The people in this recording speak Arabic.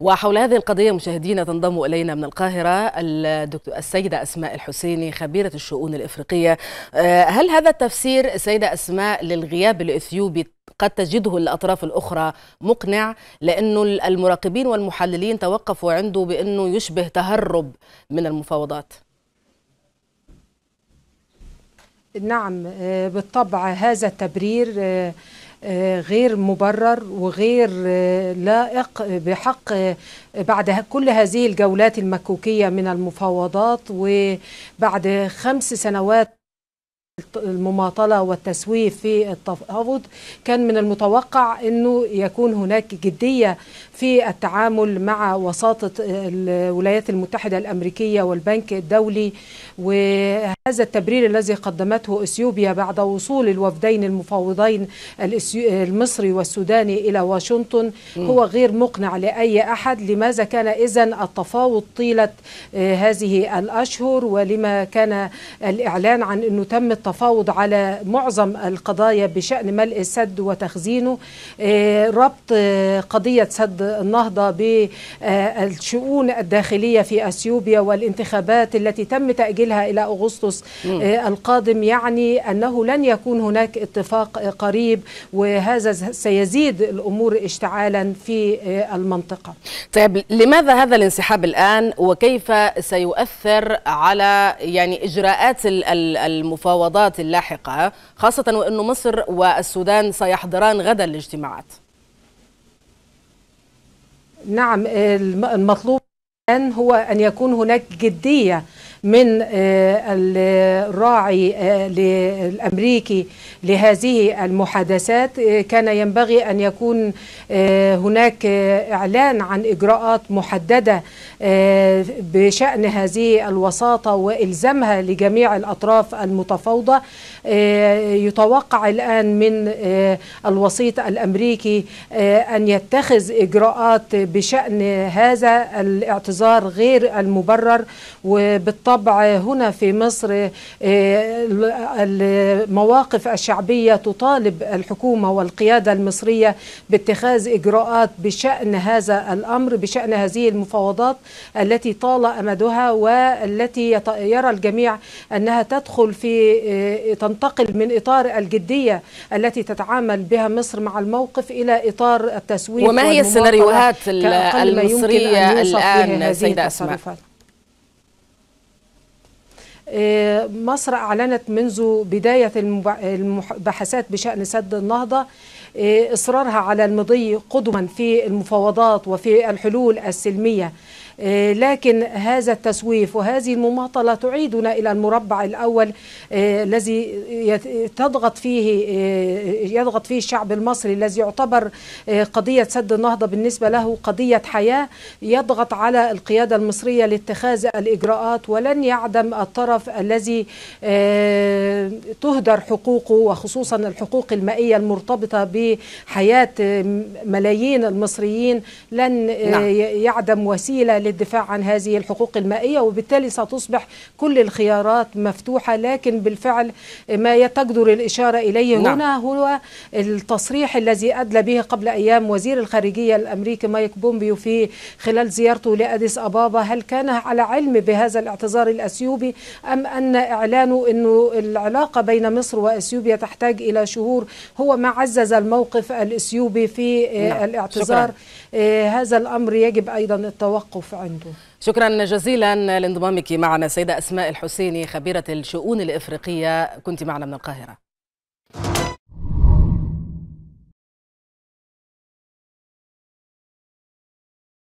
وحول هذه القضية مشاهدينا تنضم إلينا من القاهرة الدكتور السيدة أسماء الحسيني خبيرة الشؤون الإفريقية آه، هل هذا التفسير السيدة أسماء للغياب الإثيوبي قد تجده الأطراف الأخرى مقنع لأنه المراقبين والمحللين توقفوا عنده بأنه يشبه تهرب من المفاوضات نعم آه، بالطبع هذا التبرير آه، غير مبرر وغير آه، لائق بحق آه، بعد كل هذه الجولات المكوكية من المفاوضات وبعد خمس سنوات المماطلة والتسويف في التفاوض كان من المتوقع أنه يكون هناك جدية في التعامل مع وساطة آه، الولايات المتحدة الأمريكية والبنك الدولي و هذا التبرير الذي قدمته اثيوبيا بعد وصول الوفدين المفاوضين المصري والسوداني الى واشنطن هو غير مقنع لاي احد، لماذا كان اذا التفاوض طيله آه، هذه الاشهر ولما كان الاعلان عن انه تم التفاوض على معظم القضايا بشان ملء السد وتخزينه، آه، ربط آه، قضيه سد النهضه بالشؤون الداخليه في اثيوبيا والانتخابات التي تم تاجيلها الى اغسطس أغسطس آه، القادم يعني أنه لن يكون هناك اتفاق قريب وهذا سيزيد الأمور اشتعالا في آه، المنطقة طيب لماذا هذا الانسحاب الآن وكيف سيؤثر على يعني إجراءات المفاوضات اللاحقة خاصة وأن مصر والسودان سيحضران غدا الاجتماعات نعم آه، المطلوب الآن هو أن يكون هناك جدية من آه، الراعي الأمريكي آه، لهذه المحادثات آه، كان ينبغي أن يكون هناك إعلان عن إجراءات محددة بشأن هذه الوساطة وإلزامها لجميع الأطراف المتفاوضة يتوقع الآن من الوسيط الأمريكي أن يتخذ إجراءات بشأن هذا الاعتذار غير المبرر وبالطبع بالطبع هنا في مصر إيه، المواقف الشعبية تطالب الحكومة والقيادة المصرية باتخاذ إجراءات بشأن هذا الأمر بشأن هذه المفاوضات التي طال أمدها والتي يرى الجميع أنها تدخل في إيه، تنتقل من إطار الجدية التي تتعامل بها مصر مع الموقف إلى إطار التسويق وما هي السيناريوهات المصرية الآن سيدة أسماء؟ آه، مصر أعلنت منذ بداية المباحثات بشأن سد النهضة آه، إصرارها على المضي قدما في المفاوضات وفي الحلول السلمية آه، لكن هذا التسويف وهذه المماطلة تعيدنا إلى المربع الأول آه، الذي تضغط فيه آه، يضغط فيه الشعب المصري الذي يعتبر قضية سد النهضة بالنسبة له قضية حياة يضغط على القيادة المصرية لاتخاذ الإجراءات ولن يعدم الطرف الذي تهدر حقوقه وخصوصا الحقوق المائية المرتبطة بحياة ملايين المصريين لن نعم. يعدم وسيلة للدفاع عن هذه الحقوق المائية وبالتالي ستصبح كل الخيارات مفتوحة لكن بالفعل ما تجدر الإشارة إليه نعم. هنا هو التصريح الذي أدلى به قبل أيام وزير الخارجية الأمريكي مايك بومبيو في خلال زيارته لأديس أبابا هل كان على علم بهذا الاعتذار الأثيوبي أم أن إعلانه أنه العلاقة بين مصر وأثيوبيا تحتاج إلى شهور هو ما عزز الموقف الأثيوبي في آه، نعم. الاعتذار شكرا. آه، هذا الأمر يجب أيضا التوقف عنده شكرا جزيلا لانضمامك معنا سيدة أسماء الحسيني خبيرة الشؤون الإفريقية كنت معنا من القاهرة